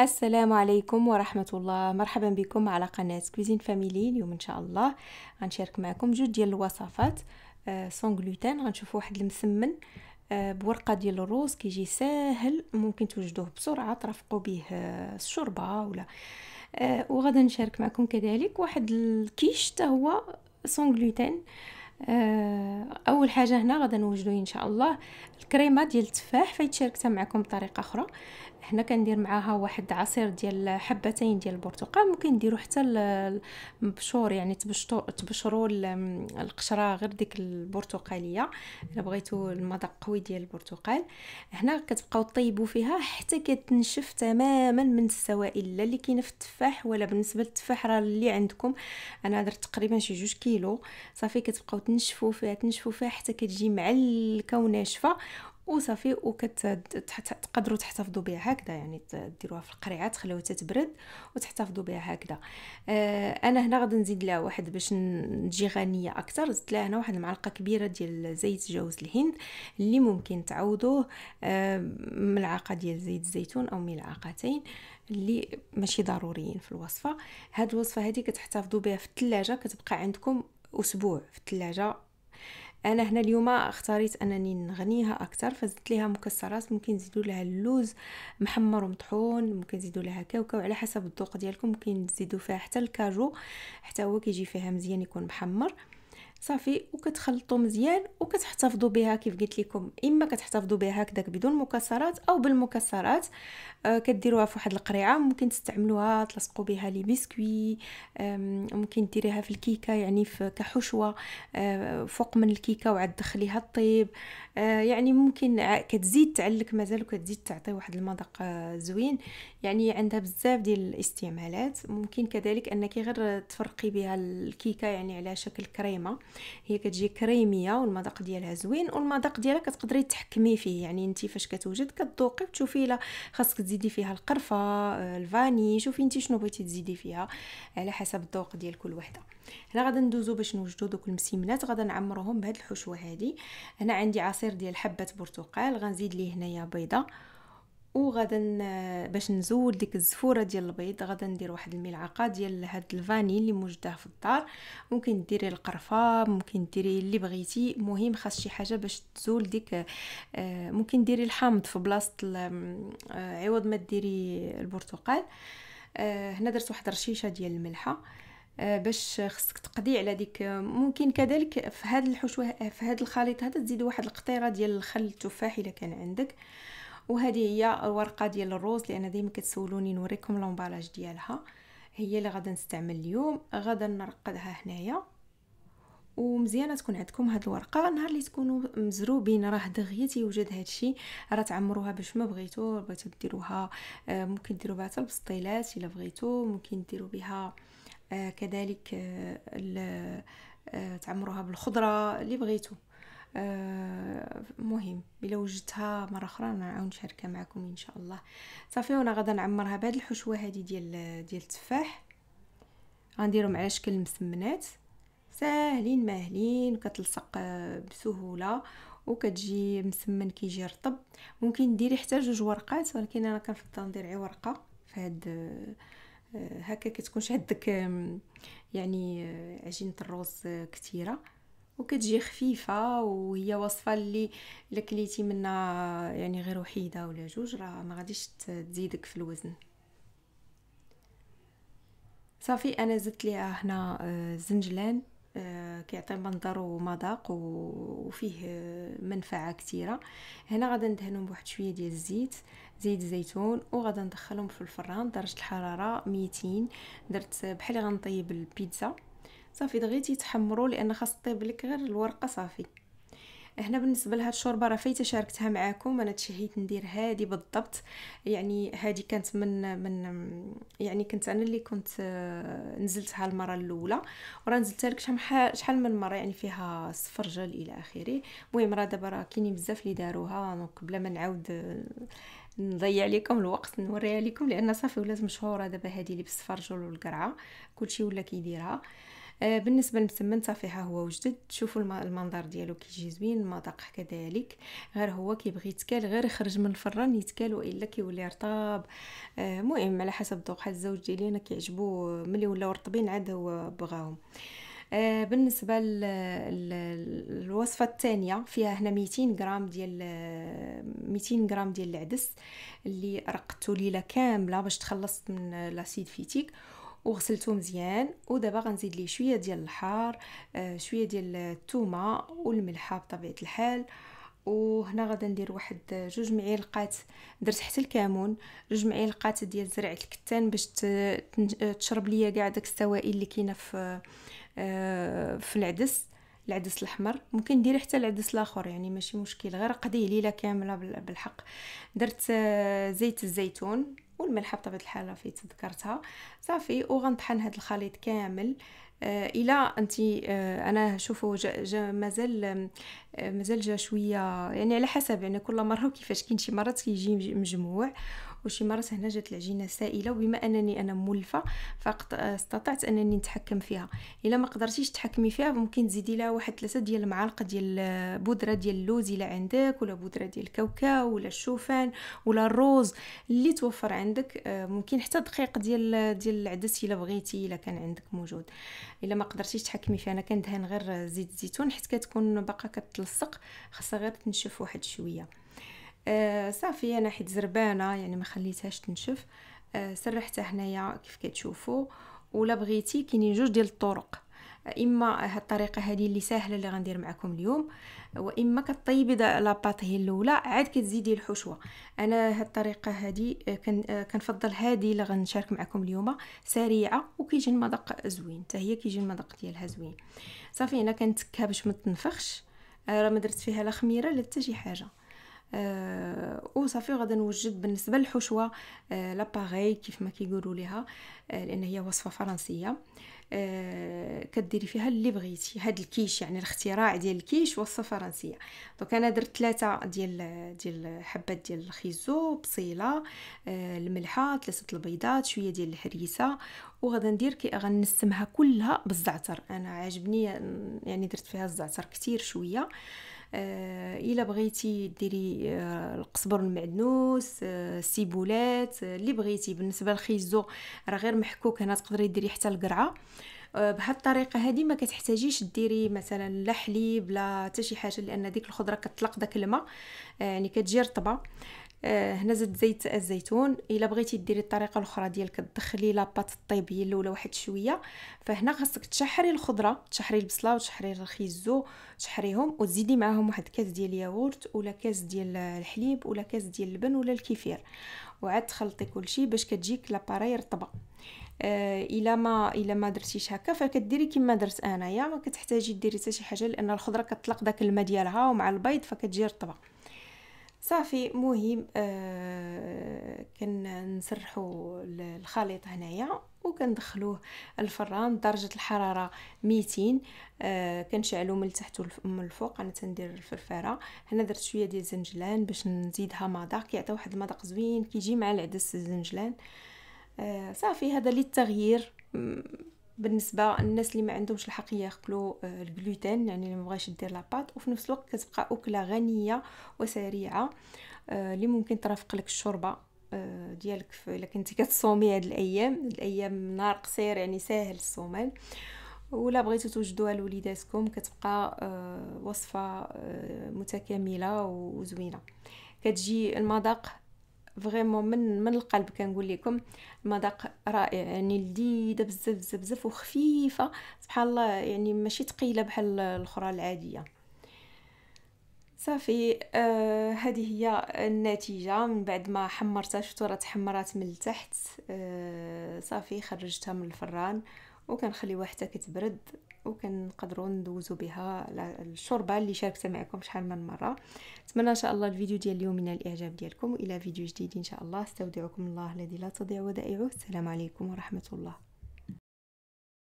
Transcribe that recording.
السلام عليكم ورحمة الله مرحبا بكم على قناة كوزين فاميلي اليوم إن شاء الله غنشارك معكم جوج ديال الوصفات سون غلوتين غنشوفوا واحد المسمن آه، بورقة ديال الروز كيجي ساهل ممكن توجدوه بسرعة ترافقوا به آه، الشوربة ولا آه، وغدا نشارك معكم كذلك واحد الكيش حتى هو سون غلوتين اول حاجه هنا غادي نوجدو ان شاء الله الكريمه ديال التفاح فايت شاركتها معكم بطريقه اخرى هنا كندير معاها واحد عصير ديال حبتين ديال البرتقال ممكن نديرو حتى المبشور يعني تبشطو تبشرو القشره غير ديك البرتقاليه الا بغيتو المذاق قوي ديال البرتقال هنا كتبقاو طيبو فيها حتى كتنشف تماما من السوائل لا اللي كاينه في التفاح ولا بالنسبه للتفاح راه اللي عندكم انا درت تقريبا شي جوج كيلو صافي كتبقاو تنشفو فيها تنشفو فيها حتى كتجي معلكه وناشفه وصافي وكتقدروا تحتفظوا بها هكذا يعني ديروها في القريعه تخليوها تتبرد وتحتفظوا بها هكذا آه انا هنا غادي نزيد لها واحد باش نجي غنيه اكثر زدت لها هنا واحد المعلقه كبيره ديال زيت جوز الهند اللي ممكن تعوضوه آه ملعقه ديال زيت الزيتون او ملعقتين اللي ماشي ضروريين في الوصفه هاد الوصفه هذه كتحتفظوا بها في الثلاجه كتبقى عندكم اسبوع في الثلاجه انا هنا اليوم اختاريت انني نغنيها اكثر فزدت ليها مكسرات ممكن تزيدوا لها اللوز محمر ومطحون ممكن تزيدوا لها كاوكاو على حسب الذوق ديالكم ممكن تزيدوا فيها حتى الكاجو حتى هو كيجي فيها مزيان يكون محمر صافي وكتخلطوا مزيان وكتحتفظوا بها كيف قلت لكم اما كتحتفظوا بها هكذاك بدون مكسرات او بالمكسرات آه كديروها في واحد القريعه ممكن تستعملوها تلصقوا بها لي بسكوي ممكن ديريها في الكيكه يعني في كحشوه آه فوق من الكيكه وعاد تدخليها الطيب آه يعني ممكن آه، كتزيد تعلك مازال وكتزيد تعطي واحد المذاق آه، زوين يعني عندها بزاف ديال الاستعمالات ممكن كذلك انك غير تفرقي بها الكيكه يعني على شكل كريمه هي كتجي كريميه والمذاق ديالها زوين والمذاق ديالها كتقدري تحكمي فيه يعني انت فاش كتوجد كتذوقي وتشوفي الا خاصك تزيدي فيها القرفه آه، الفاني شوفي انت شنو بغيتي تزيدي فيها على حسب الذوق ديال كل وحده هنا غادي ندوزو باش نوجدو دوك المسيمنات غادي نعمروهم بهاد الحشوه هادي هنا عندي عصير ديال حبه برتقال غنزيد ليه هنايا بيضه وغادا باش نزول ديك الزفوره ديال البيض غادا ندير واحد الملعقه ديال هاد الفاني اللي موجوده في الدار ممكن ديري القرفه ممكن ديري اللي بغيتي مهم خاص شي حاجه باش تزول ديك آه، ممكن ديري الحامض في بلاصه آه، عوض ما ديري البرتقال آه، هنا درت واحد رشيشه ديال الملحه باش خصك تقضي على ديك ممكن كذلك في هاد الحشوه في هاد الخليط هذا تزيد واحد القطيره ديال الخل التفاح الا كان عندك آه وهذه هي الورقه ديال الروز لان ديما كتسولوني نوريكم لومبالاج ديالها هي اللي غادي نستعمل اليوم غادي نرقدها هنايا ومزيانه تكون عندكم هاد الورقه نهار اللي تكونوا مزروبين راه دغيا تيوجد هادشي راه تعمروها باش ما بغيتو بغيتو ديروها آه، ممكن ديروا بها البسطيلات الا بغيتو ممكن ديروا بها آه، كذلك آه، تعمروها بالخضره اللي بغيتو آه مهم الا وجدتها مره اخرى نعاود نشاركها معكم ان شاء الله صافي وانا غادا نعمرها بهاد الحشوه هادي ديال ديال التفاح غنديرهم على شكل مسمنات ساهلين ماهلين كتلصق آه، بسهوله وكتجي مسمن كيجي رطب ممكن ديري حتى جوج ورقات ولكن انا كنفضل ندير غير ورقه في هاد آه، هكا كتكونش عندك يعني آه، عجينه الرز كثيره وكتجي خفيفه وهي وصفه اللي الا كليتي منها يعني غير وحيده ولا جوج راه ما غاديش تزيدك في الوزن صافي انا زدت ليها هنا آه، زنجلان آه، كيعطي منظر ومذاق وفيه آه، منفعه كثيره هنا غادي ندهنهم بواحد شويه ديال الزيت زيت الزيتون وغادي ندخلهم في الفران درجه الحراره 200 درت بحال غنطيب البيتزا صافي دغيا تيتحمروا لان خاص طيب لك غير الورقه صافي هنا بالنسبه لهاد الشوربه راه فايته شاركتها معاكم انا تشهيت ندير هادي بالضبط يعني هادي كانت من من يعني كنت انا اللي كنت آه، نزلتها المره الاولى وراه نزلتها لك شحال من مره يعني فيها سفرجل الى اخره المهم راه دابا راه كاينين بزاف اللي داروها دونك بلا ما نعاود آه، نضيع لكم الوقت نوريها لكم لان صافي ولات مشهوره دابا هادي اللي بالصفرجل والقرعه كلشي ولا كيديرها آه، بالنسبه للمسمن صافي ها هو وجدد شوفوا المنظر ديالو كيجي زوين المذاق كذلك غير هو كيبغي يتكال غير يخرج من الفران يتكال والا كيولي رطاب آه، المهم على حسب ذوق الزوج ديالي انا كيعجبو ملي ولاو رطبين عاد هو بغاهم آه، بالنسبه للوصفه الثانيه فيها هنا 200 غرام ديال 200 غرام ديال العدس اللي رقدته ليله كامله باش تخلصت من لاسيد فيتيك وغسلته مزيان ودابا غنزيد ليه شويه ديال الحار آه، شويه ديال الثومه والملحه بطبيعه الحال وهنا غادي ندير واحد جوج معلقات درت حتى الكمون جوج معلقات ديال زرعة الكتان باش آه، تشرب ليا كاع داك السوائل اللي كاينه في آه، في العدس العدس الاحمر ممكن ديري حتى العدس الاخر يعني ماشي مشكل غير قضيه ليله كامله بالحق درت زيت الزيتون والملح بطبيعه الحال راه تذكرتها صافي وغنطحن هذا الخليط كامل آه الى انت آه انا شوفوا مازال آه، مازال جا شويه يعني على حسب يعني كل مره وكيفاش كاين شي مرات كيجي مجموع وشي مرات هنا جات العجينه سائله وبما انني انا مولفه فاستطعت آه، استطعت انني نتحكم فيها الا ما قدرتيش تحكمي فيها ممكن تزيدي لها واحد ثلاثه ديال المعالق ديال آه، بودره ديال اللوز الا عندك ولا بودره ديال الكاوكاو ولا الشوفان ولا الروز اللي توفر عندك آه، ممكن حتى دقيق ديال ديال العدس الا بغيتي الا كان عندك موجود الا ما قدرتيش تحكمي فيها انا كندهن غير زيت الزيتون حيت كتكون باقا كتلصق خاصها غير تنشف واحد شويه آه، صافي انا حيت زربانه يعني ما خليتهاش تنشف آه، سرحتها هنايا كيف كتشوفوا ولا بغيتي كاينين جوج ديال الطرق آه، اما هاد الطريقه هذه اللي سهله اللي غندير معكم اليوم واما كطيبي لاباط هي الاولى عاد كتزيدي الحشوه انا هاد الطريقه هذه كنفضل هذه اللي غنشارك معكم اليوم سريعه وكيجي المذاق زوين حتى هي كيجي المذاق ديالها زوين صافي انا كنتكها باش ما تنفخش راه ما درت فيها لا خميره لا حتى شي حاجه آه وصافي غادي نوجد بالنسبه للحشوه آه لاباري كيف ما كيقولوا ليها آه لان هي وصفه فرنسيه آه كديري فيها اللي بغيتي هاد الكيش يعني الاختراع ديال الكيش وصفه فرنسيه دونك انا درت ثلاثه ديال ديال حبات ديال الخيزو بصيله آه الملحه ثلاثه البيضات شويه ديال الحريسه وغادي ندير كي غنسمها كلها بالزعتر انا عاجبني يعني درت فيها الزعتر كتير شويه آه آه، الا بغيتي ديري آه، القزبر المعدنوس آه، السيبولات اللي بغيتي بالنسبه للخيزو راه غير محكوك هنا تقدري ديري حتى القرعه بهاد الطريقه هذه ما كتحتاجيش ديري مثلا لا حليب لا حتى شي حاجه لان ديك الخضره كتطلق داك الماء يعني كتجي رطبه آه، هنا زدت زيت آه، الزيتون الا بغيتي ديري الطريقه الاخرى ديالك تدخلي لاباط هي الاولى واحد شويه فهنا خاصك تشحري الخضره تشحري البصله وتشحري الخيزو تشحريهم وتزيدي معاهم واحد كاس ديال الياغورت ولا كاس ديال الحليب ولا كاس ديال اللبن ولا الكيفير وعاد تخلطي كلشي باش كتجيك لاباري رطبه آه، الا ما الا ما درتيش هكا فكديري كما درت انايا ما كتحتاجي ديري حتى شي حاجه لان الخضره كتطلق داك الماء ديالها ومع البيض فكتجي رطبه صافي مهم آه نسرحو الخليط هنايا وكندخلوه الفران درجة الحرارة ميتين آه كنشعلو من التحت من الفوق انا تندير الفرفاره هنا درت شويه ديال الزنجلان باش نزيدها مذاق كيعطي واحد المذاق زوين كيجي مع العدس الزنجلان آه صافي هذا للتغيير بالنسبه للناس اللي ما عندهمش الحقيه ياكلوا آه، الجلوتين يعني اللي ما بغاش دير لاباط وفي نفس الوقت كتبقى اكله غنيه وسريعه آه، اللي ممكن ترافق لك الشوربه آه، ديالك الا كنتي كتصومي هاد الايام الايام نهار قصير يعني ساهل الصومان ولا بغيتو توجدوها لوليداتكم كتبقى وصفه متكامله وزوينه كتجي المذاق فريمون من من القلب كنقول لكم المذاق رائع يعني لذيذه بزاف بزاف بزاف وخفيفه سبحان الله يعني ماشي ثقيله بحال الاخرى العاديه صافي آه هذه هي النتيجه من بعد ما حمرتها شفتوا راه تحمرات من التحت آه صافي خرجتها من الفران وكنخليوها حتى كتبرد وكنقدروا ندوزو بها الشوربه اللي شاركتها معكم شحال من مره نتمنى ان شاء الله الفيديو ديال اليوم من الاعجاب ديالكم والى فيديو جديد ان شاء الله استودعكم الله الذي لا تضيع ودائعه السلام عليكم ورحمه الله